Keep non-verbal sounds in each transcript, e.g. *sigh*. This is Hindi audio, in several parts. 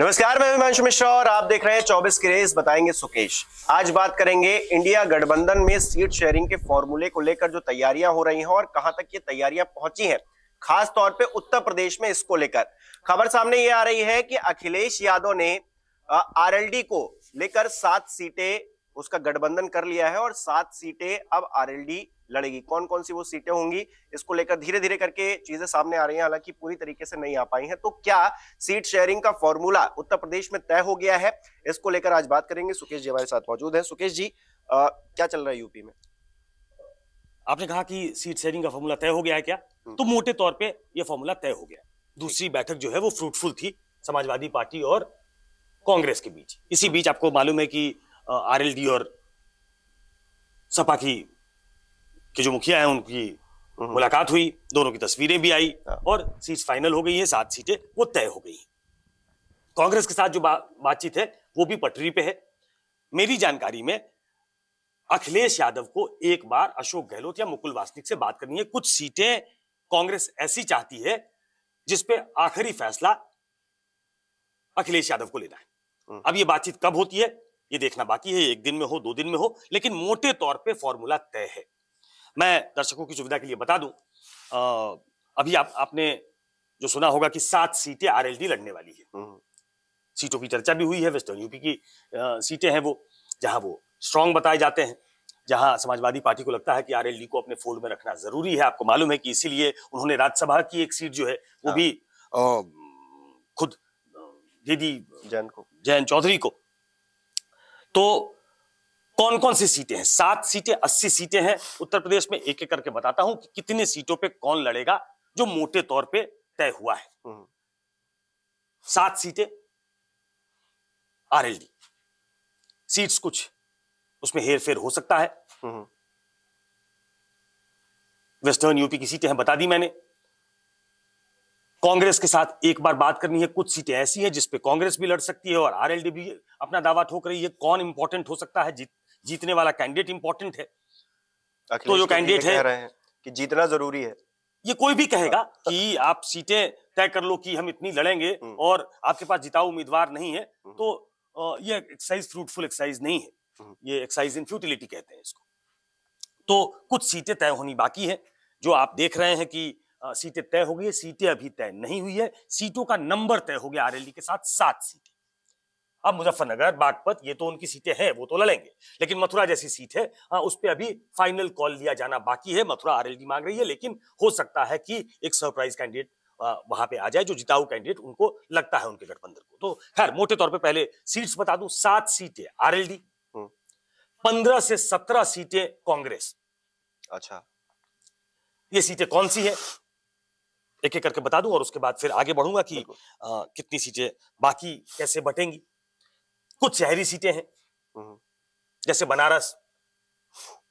नमस्कार मैं हिमांशु मिश्रा और आप देख रहे हैं 24 रेस बताएंगे सुकेश आज बात करेंगे इंडिया गठबंधन में सीट शेयरिंग के फॉर्मूले को लेकर जो तैयारियां हो रही हैं और कहां तक ये तैयारियां पहुंची हैं खास तौर पे उत्तर प्रदेश में इसको लेकर खबर सामने ये आ रही है कि अखिलेश यादव ने आर को लेकर सात सीटें उसका गठबंधन कर लिया है और सात सीटें अब आर लड़ेगी कौन कौन सी वो सीटें होंगी इसको लेकर धीरे धीरे करके चीजें सामने आ रही हैं हालांकि पूरी तरीके से नहीं आ पाई हैं तो क्या सीट शेयरिंग का फॉर्मूला उत्तर प्रदेश में तय हो गया है इसको लेकर आज बात करेंगे सुकेश जी हमारे साथ मौजूद है सुकेश जी आ, क्या चल रहा है यूपी में आपने कहा कि सीट शेयरिंग का फॉर्मूला तय हो गया है क्या हम्म। तो मोटे तौर पर यह फॉर्मूला तय हो गया दूसरी बैठक जो है वो फ्रूटफुल थी समाजवादी पार्टी और कांग्रेस के बीच इसी हम्म। बीच आपको मालूम है कि आरएलडी और सपा की के जो मुखिया है उनकी हम्म। मुलाकात हुई दोनों की तस्वीरें भी आई हाँ। और सीट फाइनल हो गई है सात सीटें वो तय हो गई कांग्रेस के साथ जो बा, बातचीत है वो भी पटरी पे है मेरी जानकारी में अखिलेश यादव को एक बार अशोक गहलोत या मुकुल वासनिक से बात करनी है कुछ सीटें कांग्रेस ऐसी चाहती है जिसपे आखिरी फैसला अखिलेश यादव को लेना है हम्म। अब ये बातचीत कब होती है ये देखना बाकी है एक दिन में हो दो दिन में हो लेकिन मोटे तौर पर फॉर्मूला तय है मैं दर्शकों की सुविधा के लिए बता दूं आ, अभी आप आपने जो सुना होगा कि सात सीटें आरएलडी लड़ने वाली है हम्म। सीटों की चर्चा भी हुई है वेस्टर्न यूपी की सीटें हैं वो जहां वो स्ट्रांग बताए जाते हैं जहां समाजवादी पार्टी को लगता है कि आरएलडी को अपने फोल्ड में रखना जरूरी है आपको मालूम है कि इसीलिए उन्होंने राज्यसभा की एक सीट जो है वो हाँ। भी आ, खुद दे दी जैन को जैन चौधरी को तो कौन कौन सी सीटें हैं सात सीटें अस्सी सीटें हैं उत्तर प्रदेश में एक एक करके बताता हूं कि कितने सीटों पे कौन लड़ेगा जो मोटे तौर पे तय हुआ है हम्म। सात सीटें आरएलडी सीट्स कुछ उसमें हेर फेर हो सकता है हम्म। वेस्टर्न यूपी की सीटें हैं बता दी मैंने कांग्रेस के साथ एक बार बात करनी है कुछ सीटें ऐसी हैं जिसपे कांग्रेस भी लड़ सकती है और आरएलडी भी अपना दावा ठोक रही है कौन इंपॉर्टेंट हो सकता है जीत जीतने वाला कैंडिडेट इंपॉर्टेंट है तो जो कैंडिडेट है, कि जीतना जरूरी है ये कोई भी कहेगा हाँ, कि आप सीटें तय कर लो कि हम इतनी लड़ेंगे हम्म। और आपके पास जिताऊ उम्मीदवार नहीं है हम्म। तो ये एक्सरसाइज फ्रूटफुल एक्सरसाइज नहीं है हम्म। ये एक्सरसाइज इन फ्यूटिलिटी कहते हैं इसको तो कुछ सीटें तय होनी बाकी है जो आप देख रहे हैं कि सीटें तय हो गई सीटें अभी तय नहीं हुई है सीटों का नंबर तय हो गया आरएलडी के साथ सात सीटें अब हाँ, मुजफ्फरनगर बागपत ये तो उनकी सीटें हैं वो तो लड़ेंगे लेकिन मथुरा जैसी सीट है हाँ उस पर अभी फाइनल कॉल लिया जाना बाकी है मथुरा आरएलडी मांग रही है लेकिन हो सकता है कि एक सरप्राइज कैंडिडेट वहां पे आ जाए जो जिताऊ कैंडिडेट उनको लगता है उनके गठबंधन को तो खैर मोटे तौर पे पहले सीट्स बता दूं सात सीटें आरएलडी हम्म, पंद्रह से सत्रह सीटें कांग्रेस अच्छा ये सीटें कौन सी है एक एक करके बता दूं और उसके बाद फिर आगे बढ़ूंगा कि आ, कितनी सीटें बाकी कैसे बटेंगी कुछ शहरी सीटें हैं हम्म। जैसे बनारस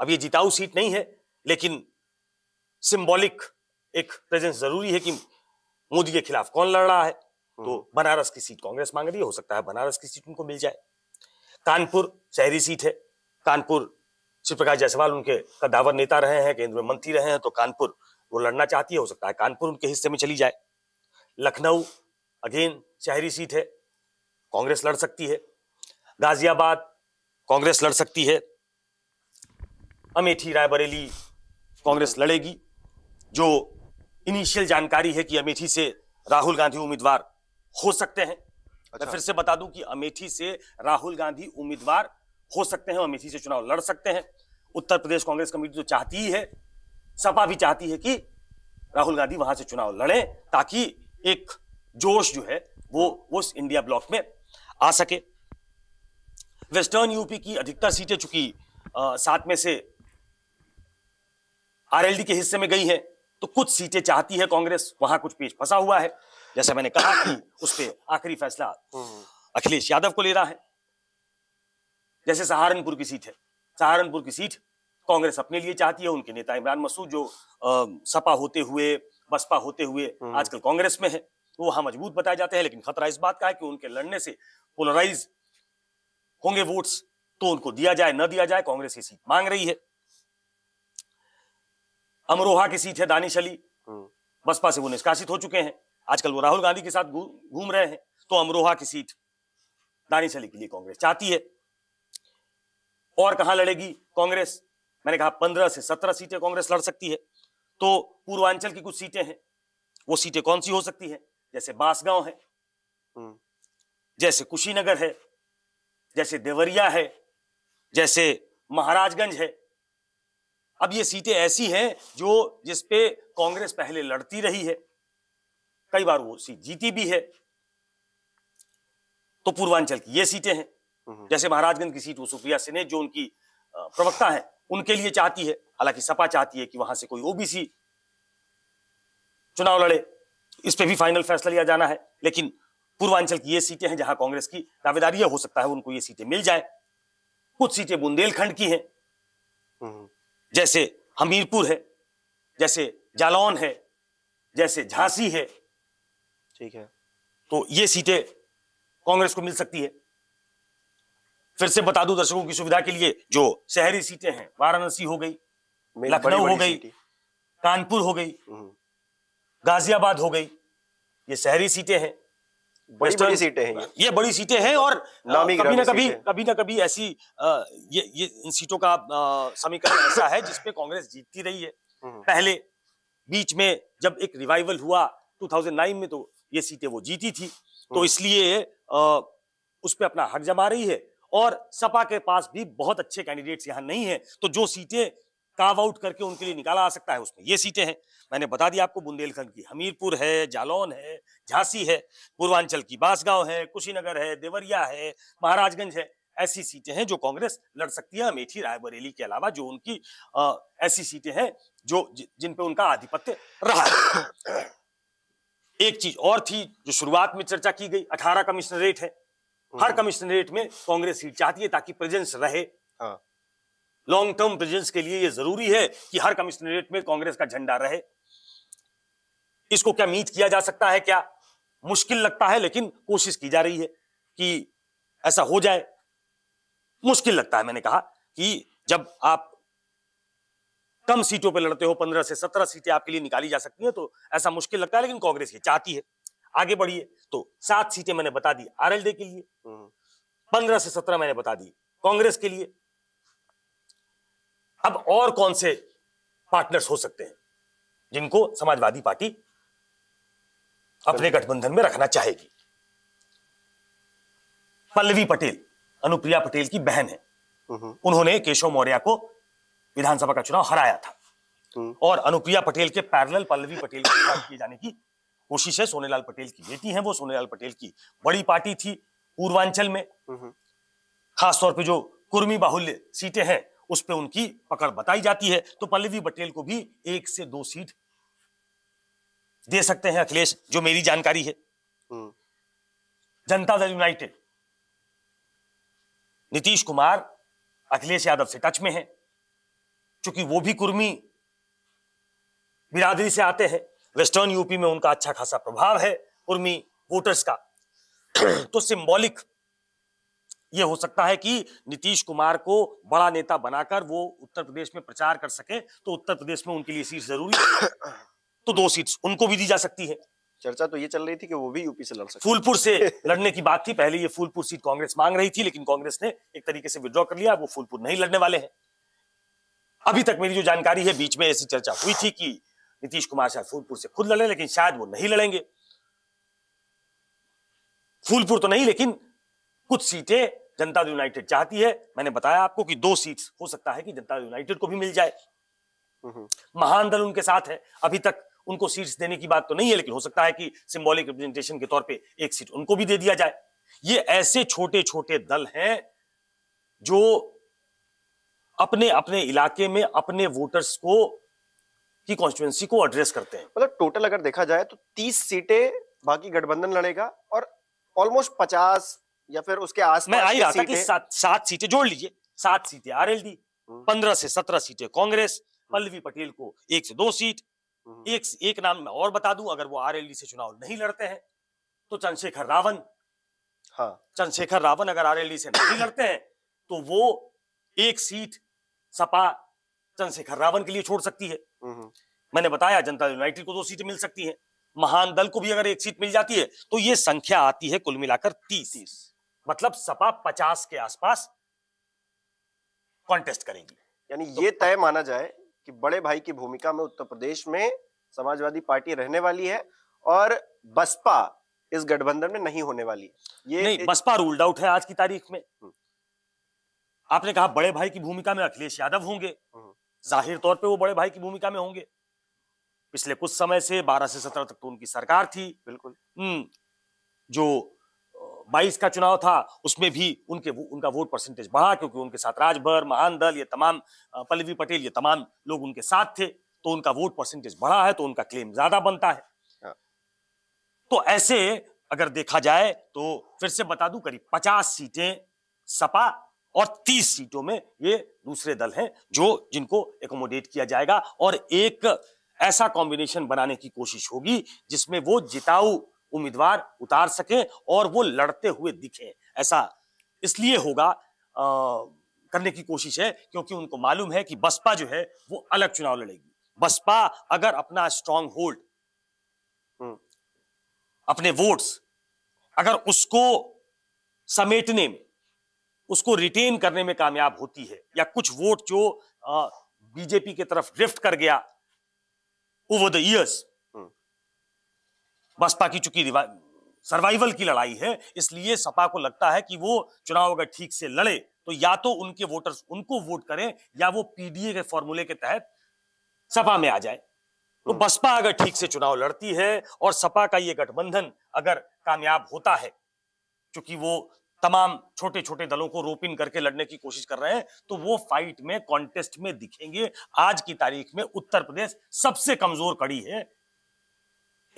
अब ये जिताऊ सीट नहीं है लेकिन सिंबॉलिक एक प्रेजेंस जरूरी है कि मोदी के खिलाफ कौन लड़ रहा है हम्म। तो बनारस की सीट कांग्रेस मांग रही है हो सकता है बनारस की सीट उनको मिल जाए कानपुर शहरी सीट है कानपुर श्री प्रकाश जायसवाल उनके कदावर नेता रहे हैं केंद्र में मंत्री रहे हैं तो कानपुर वो लड़ना चाहती है हो सकता है कानपुर उनके हिस्से में चली जाए लखनऊ अगेन शहरी सीट है कांग्रेस लड़ सकती है गाजियाबाद कांग्रेस लड़ सकती है अमेठी रायबरेली कांग्रेस लड़ेगी जो इनिशियल जानकारी है कि अमेठी से राहुल गांधी उम्मीदवार हो सकते हैं अच्छा। मैं फिर से बता दूं कि अमेठी से राहुल गांधी उम्मीदवार हो सकते हैं अमेठी से चुनाव लड़ सकते हैं उत्तर प्रदेश कांग्रेस कमेटी तो चाहती ही है सपा भी चाहती है कि राहुल गांधी वहां से चुनाव लड़े ताकि एक जोश जो है वो उस इंडिया ब्लॉक में आ सके वेस्टर्न यूपी की अधिकतर सीटें चुकी सात में से आरएलडी के हिस्से में गई है तो कुछ सीटें चाहती है कांग्रेस वहां कुछ पेच फंसा हुआ है जैसा मैंने कहा कि उस पर आखिरी फैसला अखिलेश यादव को ले रहा है जैसे सहारनपुर की सीट है सहारनपुर की सीट कांग्रेस अपने लिए चाहती है उनके नेता इमरान मसूद जो आ, सपा होते हुए बसपा होते हुए हम्म। आजकल कांग्रेस में है वो वहां मजबूत बताए जाते हैं लेकिन खतरा इस बात का है कि उनके लड़ने से पोलराइज होंगे वोट्स तो उनको दिया जाए न दिया जाए कांग्रेस ये सीट मांग रही है अमरोहा की सीट है दानिश अली हम्म। बसपा से वो निष्कासित हो चुके हैं आजकल वो राहुल गांधी के साथ घूम रहे हैं तो अमरोहा की सीट दानिश अली के लिए कांग्रेस चाहती है और कहा लड़ेगी कांग्रेस मैंने कहा पंद्रह से सत्रह सीटें कांग्रेस लड़ सकती है तो पूर्वांचल की कुछ सीटें हैं वो सीटें कौन सी हो सकती है जैसे बांसगांव है हम्म। जैसे कुशीनगर है जैसे देवरिया है जैसे महाराजगंज है अब ये सीटें ऐसी हैं जो जिस पे कांग्रेस पहले लड़ती रही है कई बार वो सीट जीती भी है तो पूर्वांचल की ये सीटें हैं हम्म। जैसे महाराजगंज की सीट वो सुप्रिया सिन्हे जो उनकी प्रवक्ता है उनके लिए चाहती है हालांकि सपा चाहती है कि वहां से कोई ओबीसी चुनाव लड़े इस पे भी फाइनल फैसला लिया जाना है लेकिन पूर्वांचल की ये सीटें हैं जहां कांग्रेस की दावेदारी हो सकता है उनको ये सीटें मिल जाए कुछ सीटें बुंदेलखंड की हैं हम्म। जैसे हमीरपुर है जैसे जालौन है जैसे झांसी है ठीक है तो ये सीटें कांग्रेस को मिल सकती है फिर से बता दूं दर्शकों की सुविधा के लिए जो शहरी सीटें हैं वाराणसी हो गई लखनऊ हो गई कानपुर हो गई हम्म। गाजियाबाद हो गई ये शहरी सीटें हैं बड़ी सीटें हैं ये बड़ी सीटें हैं और नामी कभी ना कभी कभी ना कभी ऐसी ये ये इन सीटों का समीकरण ऐसा है जिसपे कांग्रेस जीतती रही है हम्म। पहले बीच में जब एक रिवाइवल हुआ 2009 में तो ये सीटें वो जीती थी तो हम्म। इसलिए उस पर अपना हक जमा रही है और सपा के पास भी बहुत अच्छे कैंडिडेट्स यहाँ नहीं है तो जो सीटें काव आउट करके उनके लिए निकाला आ सकता है उसमें ये सीटें हैं मैंने बता दिया आपको बुंदेलखंड की हमीरपुर है जालौन है झांसी है पूर्वांचल की बांसगांव है कुशीनगर है देवरिया है महाराजगंज है ऐसी सीटें हैं जो कांग्रेस लड़ सकती है अमेठी रायबरेली के अलावा जो उनकी आ, ऐसी सीटें हैं जो ज, जिन पे उनका आधिपत्य रहा एक चीज और थी जो शुरुआत में चर्चा की गई अठारह कमिश्नरेट है हर हम्म। कमिश्नरेट में कांग्रेस सीट चाहती है ताकि प्रेजेंस रहे हाँ। लॉन्ग टर्म प्रेजेंस के लिए ये जरूरी है कि हर कमिश्नरेट में कांग्रेस का झंडा रहे इसको क्या मीट किया जा सकता है क्या मुश्किल लगता है लेकिन कोशिश की जा रही है कि ऐसा हो जाए मुश्किल लगता है मैंने कहा कि जब आप कम सीटों पर लड़ते हो पंद्रह से सत्रह सीटें आपके लिए निकाली जा सकती हैं तो ऐसा मुश्किल लगता है लेकिन कांग्रेस ये चाहती है आगे बढ़िए तो सात सीटें मैंने बता दी आरएलडी के लिए पंद्रह से सत्रह मैंने बता दी कांग्रेस के लिए अब और कौन से पार्टनर्स हो सकते हैं जिनको समाजवादी पार्टी अपने गठबंधन में रखना चाहेगी पल्लवी पटेल अनुप्रिया पटेल की बहन है हम्म। उन्होंने केशव मौर्य को विधानसभा का चुनाव हराया था हम्म। और अनुप्रिया पटेल के पैरेलल पल्लवी पटेल किए जाने की कोशिश है सोनेलाल पटेल की बेटी है वो सोनेलाल पटेल की बड़ी पार्टी थी पूर्वांचल में हम्म। खासतौर पर जो कुर्मी बाहुल्य सीटें हैं उस पर उनकी पकड़ बताई जाती है तो पल्लवी पटेल को भी एक से दो सीट दे सकते हैं अखिलेश जो मेरी जानकारी है हम्म। जनता दल यूनाइटेड नीतीश कुमार अखिलेश यादव से टच में है क्योंकि वो भी कुर्मी बिरादरी से आते हैं वेस्टर्न यूपी में उनका अच्छा खासा प्रभाव है कुर्मी वोटर्स का तो सिंबॉलिक ये हो सकता है कि नीतीश कुमार को बड़ा नेता बनाकर वो उत्तर प्रदेश में प्रचार कर सके तो उत्तर प्रदेश में उनके लिए सीट जरूरी *coughs* तो दो सीट उनको भी दी जा सकती है चर्चा तो ये चल रही थी कि वो भी यूपी से लड़ सकते फूलपुर से *laughs* लड़ने की बात थी पहले ये फूलपुर सीट कांग्रेस मांग रही थी लेकिन कांग्रेस ने एक तरीके से विड्रॉ कर लिया वो फूलपुर नहीं लड़ने वाले हैं अभी तक मेरी जो जानकारी है बीच में ऐसी चर्चा हुई थी कि नीतीश कुमार शायद फूलपुर से खुद लड़े लेकिन शायद वो नहीं लड़ेंगे फूलपुर तो नहीं लेकिन कुछ सीटें जनता दल तो यूनाइटेड चाहती है मैंने बताया आपको कि दो सीट्स हो सकता है कि जनता दल यूनाइटेड को भी मिल जाए महान दल उनके साथ है अभी तक उनको सीट्स देने की बात तो नहीं है लेकिन हो सकता है कि सिंबॉलिक रिप्रेजेंटेशन के तौर पे एक सीट उनको भी दे दिया जाए ये ऐसे छोटे छोटे दल हैं जो अपने अपने इलाके में अपने वोटर्स को की कॉन्स्टिट्युएंसी को एड्रेस करते हैं मतलब टोटल अगर देखा जाए तो 30 सीटें बाकी गठबंधन लड़ेगा और ऑलमोस्ट पचास या फिर उसके आस मैं आई रहा था कि सात सात सीटें जोड़ लीजिए सात सीटें आरएलडी हम्म। पंद्रह से सत्रह सीटें कांग्रेस हम्म। पल्लवी पटेल को एक से दो सीट हम्म। एक एक नाम मैं और बता दूं अगर वो आरएलडी से चुनाव नहीं लड़ते हैं तो चंद्रशेखर रावण हाँ चंद्रशेखर रावण अगर आरएलडी से नहीं लड़ते हैं तो वो एक सीट सपा चंद्रशेखर रावण के लिए छोड़ सकती है मैंने बताया जनता यूनाइटेड को दो सीटें मिल सकती है महान दल को भी अगर एक सीट मिल जाती है तो ये संख्या आती है कुल मिलाकर तीस तीस मतलब सपा पचास के आसपास कॉन्टेस्ट करेगी यानी तो ये तय माना जाए कि बड़े भाई की भूमिका में उत्तर प्रदेश में समाजवादी पार्टी रहने वाली है और बसपा इस गठबंधन में नहीं होने वाली है ये नहीं एक... बसपा रूल्ड आउट है आज की तारीख में हम्म। आपने कहा बड़े भाई की भूमिका में अखिलेश यादव होंगे हम्म। जाहिर तौर पे वो बड़े भाई की भूमिका में होंगे पिछले कुछ समय से 12 से 17 तक तो उनकी सरकार थी बिल्कुल हम्म, जो बाईस का चुनाव था उसमें भी उनके उनका वोट परसेंटेज बढ़ा क्योंकि उनके साथ राजभर महान दल ये तमाम पल्लवी पटेल ये तमाम लोग उनके साथ थे तो उनका वोट परसेंटेज बढ़ा है तो उनका क्लेम ज्यादा बनता है हाँ। तो ऐसे अगर देखा जाए तो फिर से बता दू करीब पचास सीटें सपा और तीस सीटों में ये दूसरे दल हैं जो जिनको एकोमोडेट किया जाएगा और एक ऐसा कॉम्बिनेशन बनाने की कोशिश होगी जिसमें वो जिताऊ उम्मीदवार उतार सके और वो लड़ते हुए दिखे ऐसा इसलिए होगा आ, करने की कोशिश है क्योंकि उनको मालूम है कि बसपा जो है वो अलग चुनाव लड़ेगी बसपा अगर अपना स्ट्रांग होल्ड हम्म, अपने वोट्स अगर उसको समेटने में उसको रिटेन करने में कामयाब होती है या कुछ वोट जो बीजेपी की तरफ ड्रिफ्ट कर गया ओवर द ईयर्स बसपा की चुकी सर्वाइवल की लड़ाई है इसलिए सपा को लगता है कि वो चुनाव अगर ठीक से लड़े तो या तो उनके वोटर्स उनको वोट करें या वो पीडीए के फॉर्मूले के तहत सपा में आ जाए तो हम्म। बसपा अगर ठीक से चुनाव लड़ती है और सपा का ये गठबंधन अगर कामयाब होता है क्योंकि वो तमाम छोटे छोटे दलों को रोप इन करके लड़ने की कोशिश कर रहे हैं तो वो फाइट में कॉन्टेस्ट में दिखेंगे आज की तारीख में उत्तर प्रदेश सबसे कमजोर कड़ी है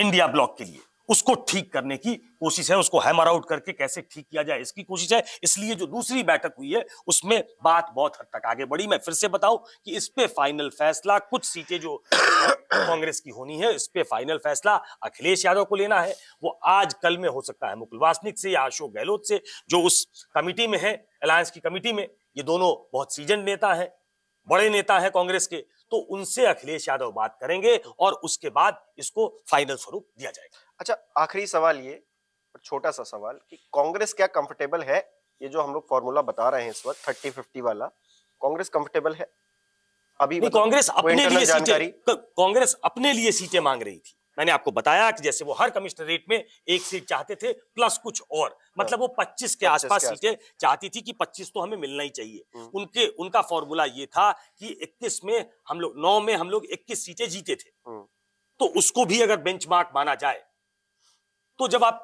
इंडिया ब्लॉक के लिए उसको ठीक करने की कोशिश है उसको हैमर आउट करके कैसे ठीक किया जाए इसकी कोशिश है इसलिए जो दूसरी बैठक हुई है उसमें बात बहुत हद तक आगे बढ़ी मैं फिर से बताऊं कि इस पे फाइनल फैसला कुछ सीटें जो *coughs* कांग्रेस की होनी है इस पे फाइनल फैसला अखिलेश यादव को लेना है वो आज कल में हो सकता है मुकुल वासनिक से या अशोक गहलोत से जो उस कमिटी में है अलायंस की कमिटी में ये दोनों बहुत सीजन नेता है बड़े नेता है कांग्रेस के तो उनसे अखिलेश यादव बात करेंगे और उसके बाद इसको फाइनल स्वरूप दिया जाएगा अच्छा आखिरी सवाल ये छोटा सा सवाल कि कांग्रेस क्या कंफर्टेबल है ये जो हम लोग फॉर्मूला बता रहे हैं इस वक्त थर्टी फिफ्टी वाला कांग्रेस कंफर्टेबल है अभी मतलब कांग्रेस अपने लिए सीटें कांग्रेस अपने लिए सीटें मांग रही थी मैंने आपको बताया कि जैसे वो हर कमिश्नरेट में एक सीट चाहते थे प्लस कुछ और मतलब वो 25 के आसपास सीटें चाहती थी कि 25 तो हमें मिलना ही चाहिए हम्म। उनके उनका फॉर्मूला ये था कि 21 में हम लोग नौ में हम लोग 21 सीटें जीते थे हम्म। तो उसको भी अगर बेंचमार्क माना जाए तो जब आप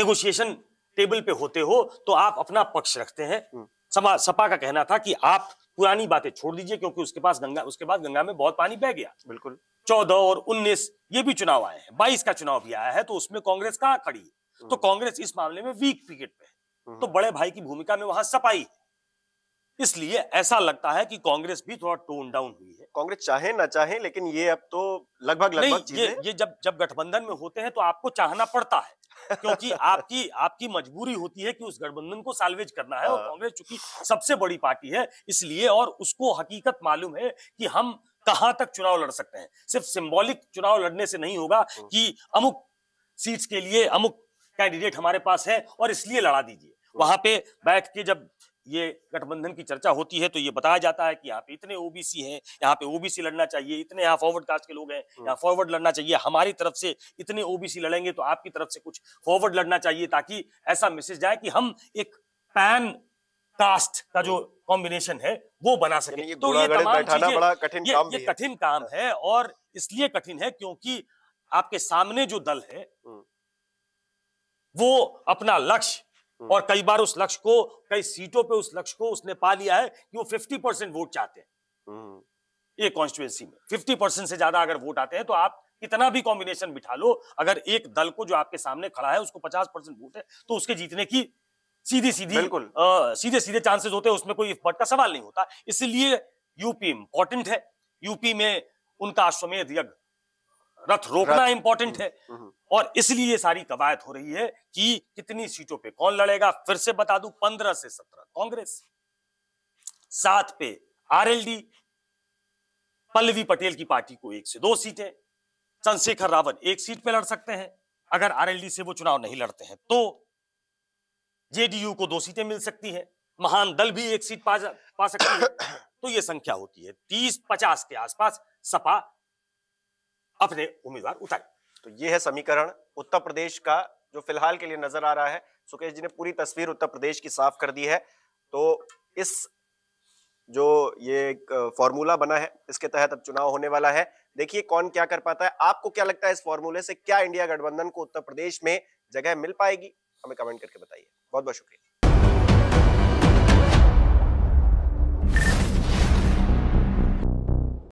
नेगोशिएशन टेबल पे होते हो तो आप अपना पक्ष रखते हैं हम्म। सपा सपा का कहना था कि आप पुरानी बातें छोड़ दीजिए क्योंकि उसके पास गंगा उसके बाद गंगा में बहुत पानी बह गया बिल्कुल चौदह और उन्नीस ये भी चुनाव आए हैं बाईस का चुनाव भी आया है तो उसमें कांग्रेस कहाँ खड़ी है हम्म। तो कांग्रेस इस मामले में वीक विकेट पे है तो हम्म। बड़े भाई की भूमिका में वहां सपाई है इसलिए ऐसा लगता है कि कांग्रेस भी थोड़ा टोन डाउन हुई है कांग्रेस चाहे ना चाहे लेकिन ये अब तो लगभग लगभग ये ये जब जब गठबंधन में होते हैं तो आपको चाहना पड़ता है *laughs* क्योंकि आपकी आपकी मजबूरी होती है कि उस गठबंधन को सालवेज करना है और हाँ। कांग्रेस चूंकि सबसे बड़ी पार्टी है इसलिए और उसको हकीकत मालूम है कि हम कहां तक चुनाव लड़ सकते हैं सिर्फ सिंबॉलिक चुनाव लड़ने से नहीं होगा हम्म। कि अमुक सीट्स के लिए अमुक कैंडिडेट हमारे पास है और इसलिए लड़ा दीजिए हम्म। वहां पे बैठ के जब ये गठबंधन की चर्चा होती है तो ये बताया जाता है कि यहाँ पे इतने ओबीसी हैं यहाँ पे ओबीसी लड़ना चाहिए इतने यहाँ फॉरवर्ड कास्ट के लोग हैं हम्म। यहाँ फॉरवर्ड लड़ना चाहिए हमारी तरफ से इतने ओबीसी लड़ेंगे तो आपकी तरफ से कुछ फॉरवर्ड लड़ना चाहिए ताकि ऐसा मैसेज जाए कि हम एक पैन कास्ट का जो कॉम्बिनेशन है वो बना सके ये तो ये तमाम चीजें बड़ा कठिन काम ये कठिन काम हाँ। है और इसलिए कठिन है क्योंकि आपके सामने जो दल है हम्म। वो अपना लक्ष्य हम्म। और कई बार उस लक्ष्य को कई सीटों पे उस लक्ष्य को उसने पा लिया है कि वो 50 परसेंट वोट चाहते हैं हम्म। ये कॉन्स्टिट्युएंसी में 50 परसेंट से ज्यादा अगर वोट आते हैं तो आप कितना भी कॉम्बिनेशन बिठा लो अगर एक दल को जो आपके सामने खड़ा है उसको 50 परसेंट वोट है तो उसके जीतने की सीधी सीधी बिल्कुल सीधे सीधे चांसेस होते हैं उसमें कोई इफबट का सवाल नहीं होता इसलिए यूपी इंपॉर्टेंट है यूपी में उनका अश्वमेध यज्ञ रथ रोकना इंपॉर्टेंट है हम्म, हम्म। और इसलिए ये सारी कवायद हो रही है कि कितनी सीटों पे कौन लड़ेगा फिर से बता दू पंद्रह से सत्रह कांग्रेस सात पे आरएलडी पल्लवी पटेल की पार्टी को एक से दो सीटें चंद्रशेखर रावत एक सीट पे लड़ सकते हैं अगर आरएलडी से वो चुनाव नहीं लड़ते हैं तो जेडीयू को दो सीटें मिल सकती है महान दल भी एक सीट पा, पा सकती है *coughs* तो ये संख्या होती है तीस पचास के आसपास सपा अपने उम्मीदवार उतारे तो ये है समीकरण उत्तर प्रदेश का जो फिलहाल के लिए नजर आ रहा है सुकेश जी ने पूरी तस्वीर उत्तर प्रदेश की साफ कर दी है तो इस जो ये फॉर्मूला बना है इसके तहत अब चुनाव होने वाला है देखिए कौन क्या कर पाता है आपको क्या लगता है इस फॉर्मूले से क्या इंडिया गठबंधन को उत्तर प्रदेश में जगह मिल पाएगी हमें कमेंट करके बताइए बहुत बहुत शुक्रिया